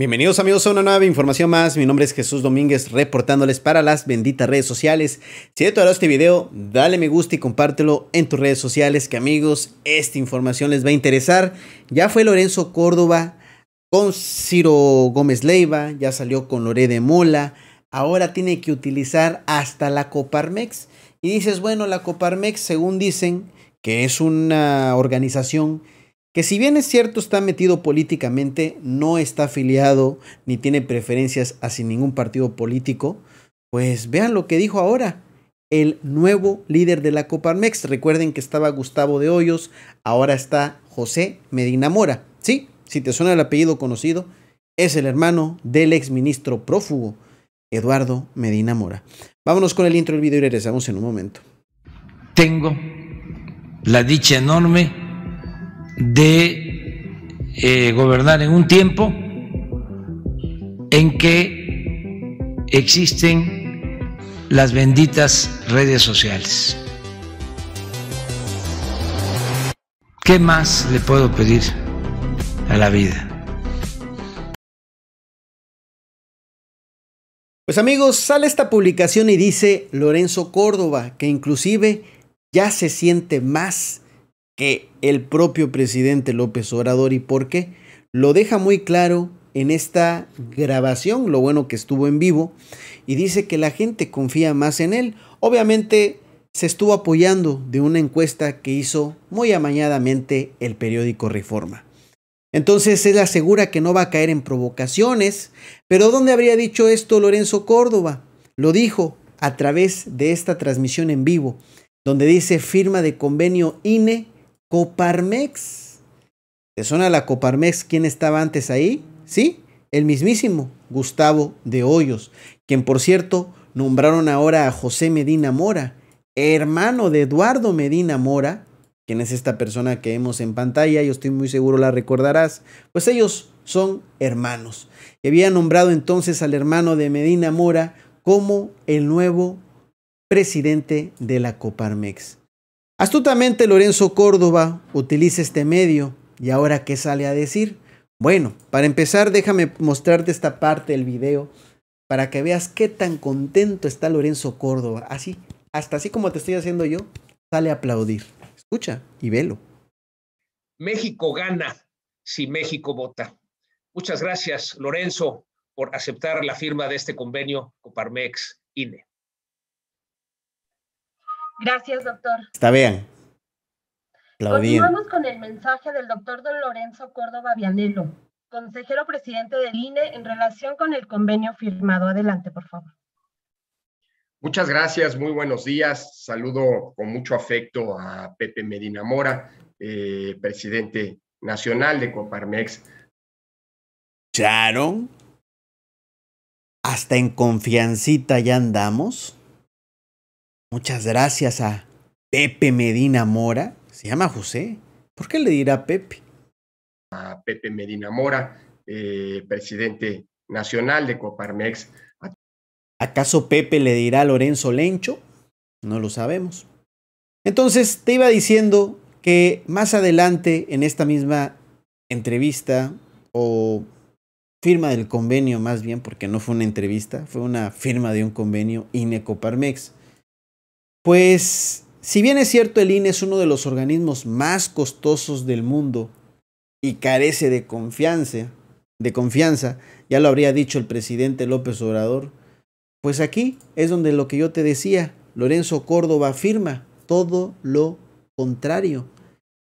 Bienvenidos amigos a una nueva información más, mi nombre es Jesús Domínguez reportándoles para las benditas redes sociales. Si te gustó este video, dale me gusta y compártelo en tus redes sociales que amigos, esta información les va a interesar. Ya fue Lorenzo Córdoba con Ciro Gómez Leiva, ya salió con Loré de Mola, ahora tiene que utilizar hasta la Coparmex. Y dices, bueno, la Coparmex según dicen que es una organización que si bien es cierto está metido políticamente, no está afiliado ni tiene preferencias hacia ningún partido político, pues vean lo que dijo ahora el nuevo líder de la Coparmex. Recuerden que estaba Gustavo de Hoyos, ahora está José Medina Mora. Sí, si te suena el apellido conocido, es el hermano del exministro prófugo Eduardo Medina Mora. Vámonos con el intro del video y regresamos en un momento. Tengo la dicha enorme de eh, gobernar en un tiempo en que existen las benditas redes sociales. ¿Qué más le puedo pedir a la vida? Pues amigos, sale esta publicación y dice Lorenzo Córdoba que inclusive ya se siente más que el propio presidente López Obrador y por qué. Lo deja muy claro en esta grabación, lo bueno que estuvo en vivo, y dice que la gente confía más en él. Obviamente se estuvo apoyando de una encuesta que hizo muy amañadamente el periódico Reforma. Entonces él asegura que no va a caer en provocaciones, pero ¿dónde habría dicho esto Lorenzo Córdoba? Lo dijo a través de esta transmisión en vivo, donde dice firma de convenio INE Coparmex. ¿Te suena la Coparmex? ¿Quién estaba antes ahí? Sí, el mismísimo Gustavo de Hoyos, quien por cierto nombraron ahora a José Medina Mora, hermano de Eduardo Medina Mora, quien es esta persona que vemos en pantalla, yo estoy muy seguro la recordarás, pues ellos son hermanos. Y había nombrado entonces al hermano de Medina Mora como el nuevo presidente de la Coparmex. Astutamente Lorenzo Córdoba utiliza este medio y ahora qué sale a decir. Bueno, para empezar déjame mostrarte esta parte del video para que veas qué tan contento está Lorenzo Córdoba. Así, hasta así como te estoy haciendo yo, sale a aplaudir. Escucha y velo. México gana si México vota. Muchas gracias, Lorenzo, por aceptar la firma de este convenio Coparmex-INE. Gracias, doctor. Está bien. Continuamos con el mensaje del doctor don Lorenzo Córdoba Vianelo, consejero presidente del INE, en relación con el convenio firmado. Adelante, por favor. Muchas gracias, muy buenos días. Saludo con mucho afecto a Pepe Medina Mora, eh, presidente nacional de Coparmex. Sharon, hasta en confiancita ya andamos. Muchas gracias a Pepe Medina Mora. Se llama José. ¿Por qué le dirá Pepe? A Pepe Medina Mora, eh, presidente nacional de Coparmex. ¿Acaso Pepe le dirá a Lorenzo Lencho? No lo sabemos. Entonces te iba diciendo que más adelante en esta misma entrevista o firma del convenio más bien, porque no fue una entrevista, fue una firma de un convenio Inecoparmex. Pues si bien es cierto el INE es uno de los organismos más costosos del mundo y carece de confianza, de confianza, ya lo habría dicho el presidente López Obrador, pues aquí es donde lo que yo te decía, Lorenzo Córdoba afirma todo lo contrario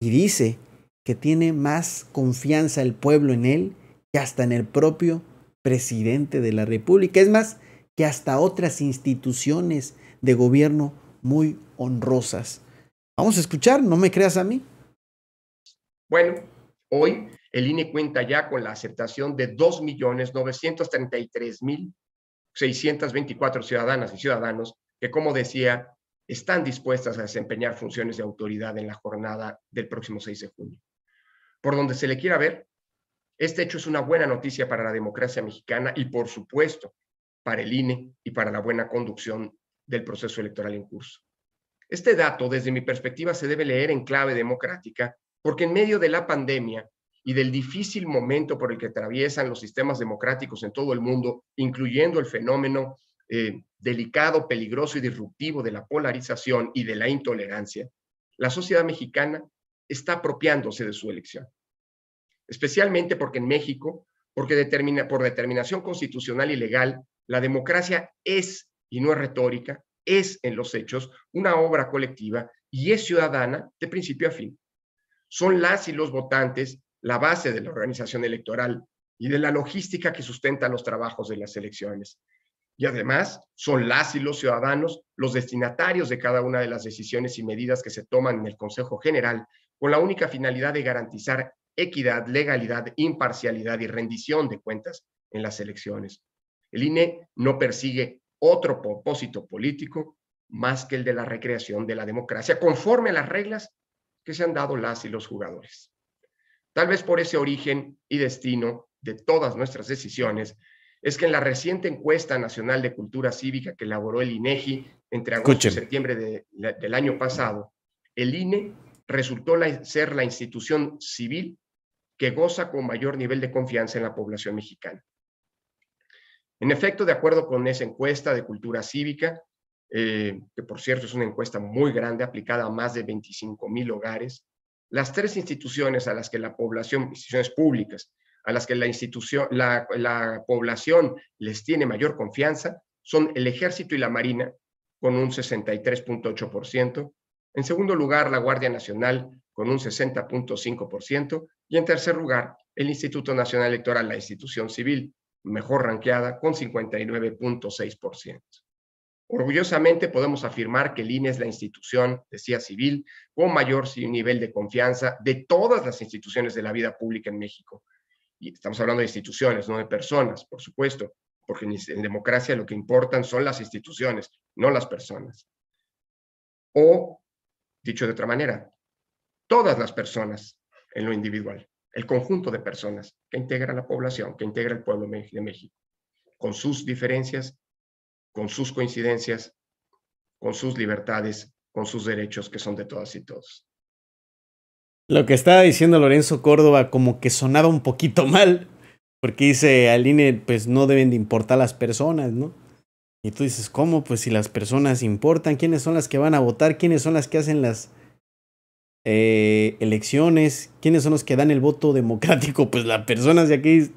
y dice que tiene más confianza el pueblo en él que hasta en el propio presidente de la República, es más, que hasta otras instituciones de gobierno muy honrosas. Vamos a escuchar, no me creas a mí. Bueno, hoy el INE cuenta ya con la aceptación de 2.933.624 ciudadanas y ciudadanos que, como decía, están dispuestas a desempeñar funciones de autoridad en la jornada del próximo 6 de junio. Por donde se le quiera ver, este hecho es una buena noticia para la democracia mexicana y, por supuesto, para el INE y para la buena conducción del proceso electoral en curso. Este dato, desde mi perspectiva, se debe leer en clave democrática, porque en medio de la pandemia y del difícil momento por el que atraviesan los sistemas democráticos en todo el mundo, incluyendo el fenómeno eh, delicado, peligroso y disruptivo de la polarización y de la intolerancia, la sociedad mexicana está apropiándose de su elección. Especialmente porque en México, porque por determinación constitucional y legal, la democracia es y no es retórica, es en los hechos una obra colectiva y es ciudadana de principio a fin. Son las y los votantes la base de la organización electoral y de la logística que sustenta los trabajos de las elecciones. Y además son las y los ciudadanos los destinatarios de cada una de las decisiones y medidas que se toman en el Consejo General con la única finalidad de garantizar equidad, legalidad, imparcialidad y rendición de cuentas en las elecciones. El INE no persigue otro propósito político más que el de la recreación de la democracia, conforme a las reglas que se han dado las y los jugadores. Tal vez por ese origen y destino de todas nuestras decisiones, es que en la reciente encuesta nacional de cultura cívica que elaboró el INEGI entre agosto y septiembre del año pasado, el INE resultó ser la institución civil que goza con mayor nivel de confianza en la población mexicana. En efecto, de acuerdo con esa encuesta de cultura cívica, eh, que por cierto es una encuesta muy grande aplicada a más de 25 mil hogares, las tres instituciones a las que la población, instituciones públicas, a las que la, institución, la población les tiene mayor confianza son el Ejército y la Marina, con un 63.8%, en segundo lugar la Guardia Nacional, con un 60.5%, y en tercer lugar el Instituto Nacional Electoral, la institución civil, mejor ranqueada con 59.6%. Orgullosamente podemos afirmar que el es la institución, decía Civil, con mayor nivel de confianza de todas las instituciones de la vida pública en México. Y estamos hablando de instituciones, no de personas, por supuesto, porque en democracia lo que importan son las instituciones, no las personas. O, dicho de otra manera, todas las personas en lo individual el conjunto de personas que integra la población, que integra el pueblo de México, con sus diferencias, con sus coincidencias, con sus libertades, con sus derechos que son de todas y todos. Lo que estaba diciendo Lorenzo Córdoba como que sonaba un poquito mal, porque dice al pues no deben de importar las personas, ¿no? Y tú dices, ¿cómo? Pues si las personas importan, ¿quiénes son las que van a votar? ¿Quiénes son las que hacen las, eh, elecciones, quiénes son los que dan el voto democrático, pues las personas de aquí se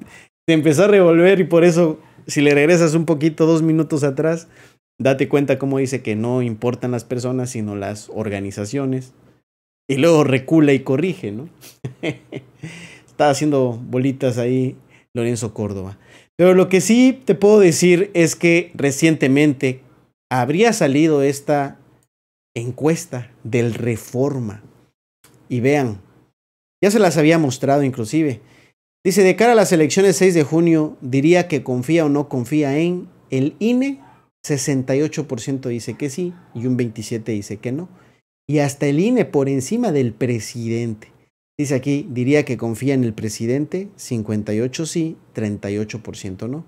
empezó a revolver y por eso si le regresas un poquito, dos minutos atrás, date cuenta cómo dice que no importan las personas, sino las organizaciones. Y luego recula y corrige, ¿no? Está haciendo bolitas ahí Lorenzo Córdoba. Pero lo que sí te puedo decir es que recientemente habría salido esta encuesta del Reforma y vean. Ya se las había mostrado inclusive. Dice, de cara a las elecciones 6 de junio, diría que confía o no confía en el INE. 68% dice que sí y un 27% dice que no. Y hasta el INE por encima del presidente. Dice aquí, diría que confía en el presidente, 58 sí, 38% no.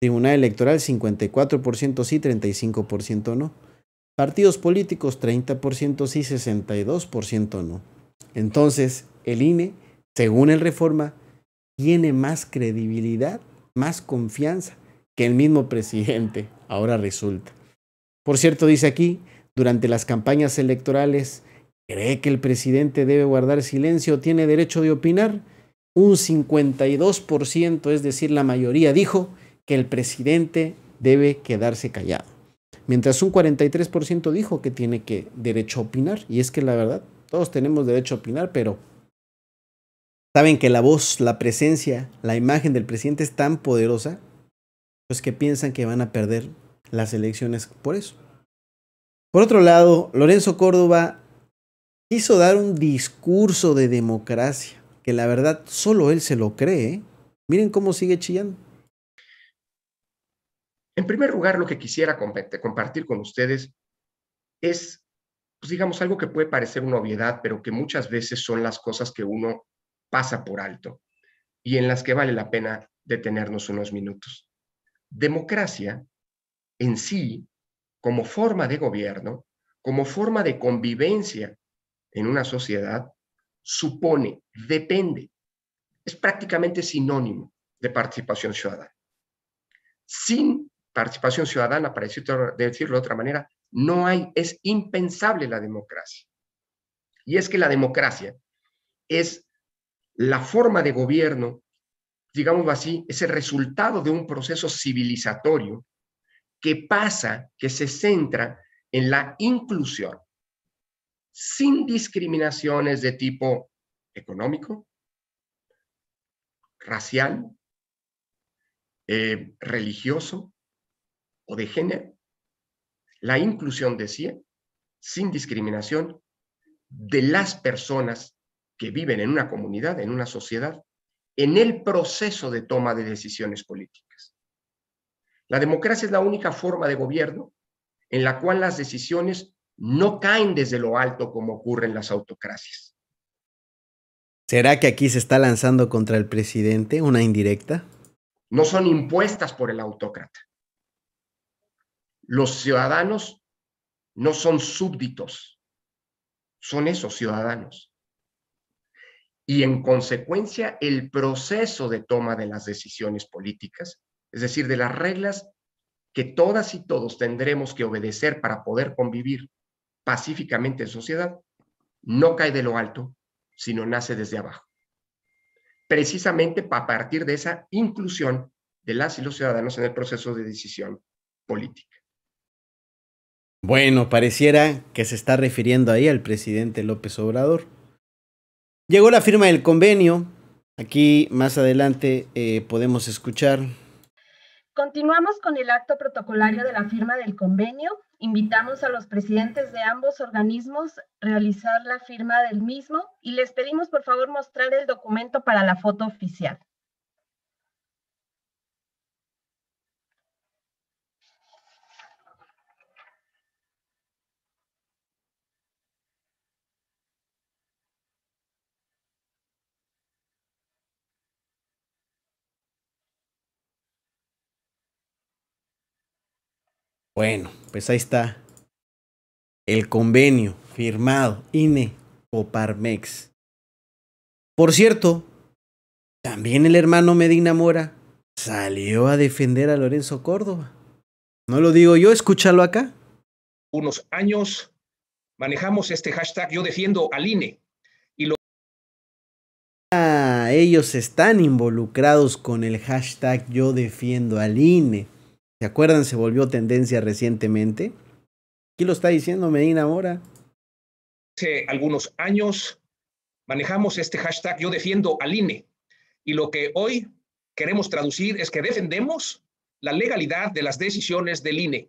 Tribunal Electoral, 54% sí, 35% no. Partidos políticos 30% sí, 62% no. Entonces, el INE, según el Reforma, tiene más credibilidad, más confianza que el mismo presidente. Ahora resulta. Por cierto, dice aquí, durante las campañas electorales, ¿cree que el presidente debe guardar silencio o tiene derecho de opinar? Un 52%, es decir, la mayoría, dijo que el presidente debe quedarse callado mientras un 43% dijo que tiene que derecho a opinar. Y es que la verdad, todos tenemos derecho a opinar, pero saben que la voz, la presencia, la imagen del presidente es tan poderosa, pues que piensan que van a perder las elecciones por eso. Por otro lado, Lorenzo Córdoba quiso dar un discurso de democracia, que la verdad solo él se lo cree. ¿eh? Miren cómo sigue chillando. En primer lugar, lo que quisiera compartir con ustedes es, pues, digamos, algo que puede parecer una obviedad, pero que muchas veces son las cosas que uno pasa por alto y en las que vale la pena detenernos unos minutos. Democracia en sí, como forma de gobierno, como forma de convivencia en una sociedad, supone, depende, es prácticamente sinónimo de participación ciudadana. Sin participación ciudadana, para decirlo, de otra manera, no hay, es impensable la democracia. Y es que la democracia es la forma de gobierno, digamos así, es el resultado de un proceso civilizatorio que pasa, que se centra en la inclusión, sin discriminaciones de tipo económico, racial, eh, religioso, o de género, la inclusión, decía, sin discriminación de las personas que viven en una comunidad, en una sociedad, en el proceso de toma de decisiones políticas. La democracia es la única forma de gobierno en la cual las decisiones no caen desde lo alto como ocurre en las autocracias. ¿Será que aquí se está lanzando contra el presidente una indirecta? No son impuestas por el autócrata. Los ciudadanos no son súbditos, son esos ciudadanos. Y en consecuencia, el proceso de toma de las decisiones políticas, es decir, de las reglas que todas y todos tendremos que obedecer para poder convivir pacíficamente en sociedad, no cae de lo alto, sino nace desde abajo. Precisamente a partir de esa inclusión de las y los ciudadanos en el proceso de decisión política. Bueno, pareciera que se está refiriendo ahí al presidente López Obrador. Llegó la firma del convenio. Aquí más adelante eh, podemos escuchar. Continuamos con el acto protocolario de la firma del convenio. Invitamos a los presidentes de ambos organismos a realizar la firma del mismo y les pedimos por favor mostrar el documento para la foto oficial. Bueno, pues ahí está el convenio firmado INE Coparmex. Por cierto, también el hermano Medina Mora salió a defender a Lorenzo Córdoba. No lo digo yo, escúchalo acá. Unos años manejamos este hashtag yo defiendo al INE y ah, ellos están involucrados con el hashtag yo defiendo al INE. ¿Se acuerdan? Se volvió tendencia recientemente. ¿Quién lo está diciendo Medina ahora. Hace algunos años manejamos este hashtag Yo defiendo al INE. Y lo que hoy queremos traducir es que defendemos la legalidad de las decisiones del INE.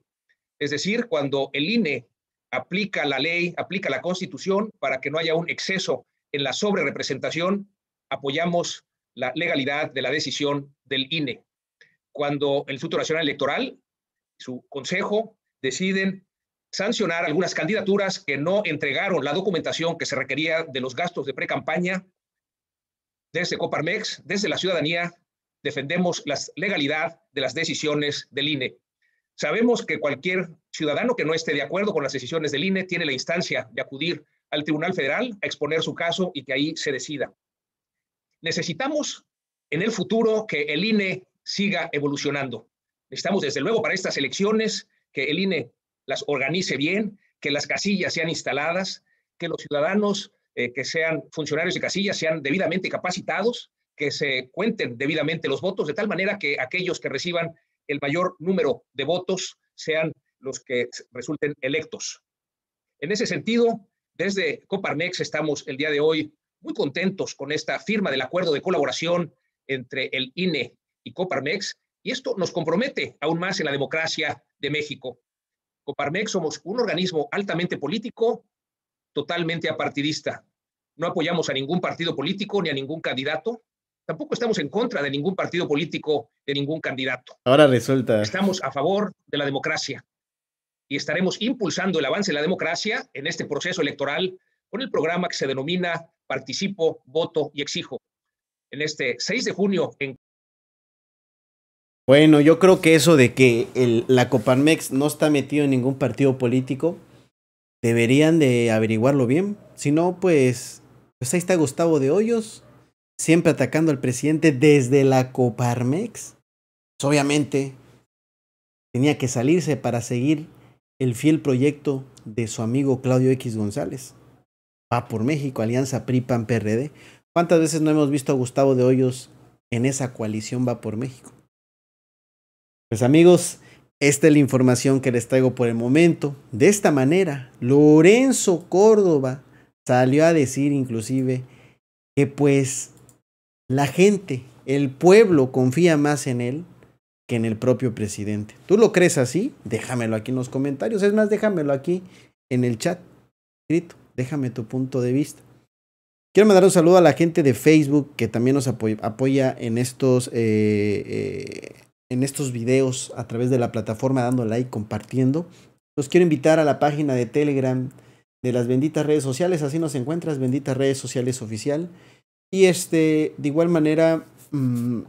Es decir, cuando el INE aplica la ley, aplica la constitución para que no haya un exceso en la sobrerepresentación, apoyamos la legalidad de la decisión del INE cuando el Instituto Nacional Electoral, su consejo, deciden sancionar algunas candidaturas que no entregaron la documentación que se requería de los gastos de pre-campaña desde Coparmex, desde la ciudadanía, defendemos la legalidad de las decisiones del INE. Sabemos que cualquier ciudadano que no esté de acuerdo con las decisiones del INE tiene la instancia de acudir al Tribunal Federal a exponer su caso y que ahí se decida. Necesitamos en el futuro que el INE siga evolucionando. Necesitamos, desde luego, para estas elecciones, que el INE las organice bien, que las casillas sean instaladas, que los ciudadanos eh, que sean funcionarios de casillas sean debidamente capacitados, que se cuenten debidamente los votos, de tal manera que aquellos que reciban el mayor número de votos sean los que resulten electos. En ese sentido, desde Coparnex estamos el día de hoy muy contentos con esta firma del acuerdo de colaboración entre el INE y Coparmex, y esto nos compromete aún más en la democracia de México. Coparmex somos un organismo altamente político, totalmente apartidista. No apoyamos a ningún partido político ni a ningún candidato. Tampoco estamos en contra de ningún partido político, de ningún candidato. Ahora resulta. Estamos a favor de la democracia y estaremos impulsando el avance de la democracia en este proceso electoral con el programa que se denomina Participo, Voto y Exijo. En este 6 de junio en bueno, yo creo que eso de que el, la Coparmex no está metido en ningún partido político, deberían de averiguarlo bien. Si no, pues, pues ahí está Gustavo de Hoyos, siempre atacando al presidente desde la Coparmex. Pues obviamente, tenía que salirse para seguir el fiel proyecto de su amigo Claudio X González. Va por México, Alianza PRI-PAN-PRD. ¿Cuántas veces no hemos visto a Gustavo de Hoyos en esa coalición Va por México? Pues amigos, esta es la información que les traigo por el momento. De esta manera, Lorenzo Córdoba salió a decir inclusive que pues la gente, el pueblo confía más en él que en el propio presidente. ¿Tú lo crees así? Déjamelo aquí en los comentarios. Es más, déjamelo aquí en el chat escrito. Déjame tu punto de vista. Quiero mandar un saludo a la gente de Facebook que también nos apoya, en estos eh, eh, en estos videos a través de la plataforma dando like, compartiendo. Los quiero invitar a la página de Telegram de las benditas redes sociales, así nos encuentras, benditas redes sociales oficial. Y este, de igual manera, mm,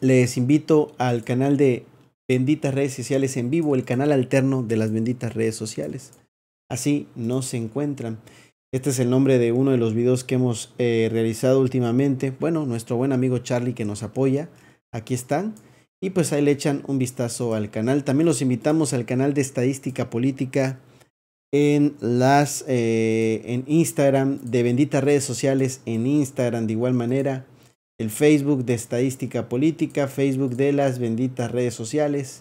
les invito al canal de benditas redes sociales en vivo, el canal alterno de las benditas redes sociales. Así nos encuentran. Este es el nombre de uno de los videos que hemos eh, realizado últimamente. Bueno, nuestro buen amigo Charlie que nos apoya. Aquí están. Y pues ahí le echan un vistazo al canal. También los invitamos al canal de estadística política en las eh, en Instagram de benditas redes sociales en Instagram de igual manera el Facebook de estadística política Facebook de las benditas redes sociales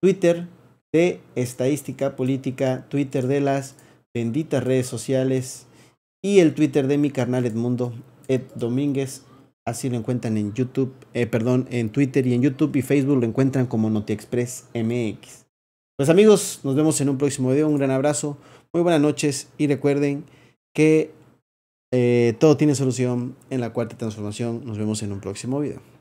Twitter de estadística política Twitter de las benditas redes sociales y el Twitter de mi carnal Edmundo Ed Domínguez Así lo encuentran en YouTube, eh, perdón, en Twitter y en YouTube y Facebook lo encuentran como NotiexpressMX. MX. Pues amigos, nos vemos en un próximo video. Un gran abrazo, muy buenas noches y recuerden que eh, todo tiene solución en la cuarta transformación. Nos vemos en un próximo video.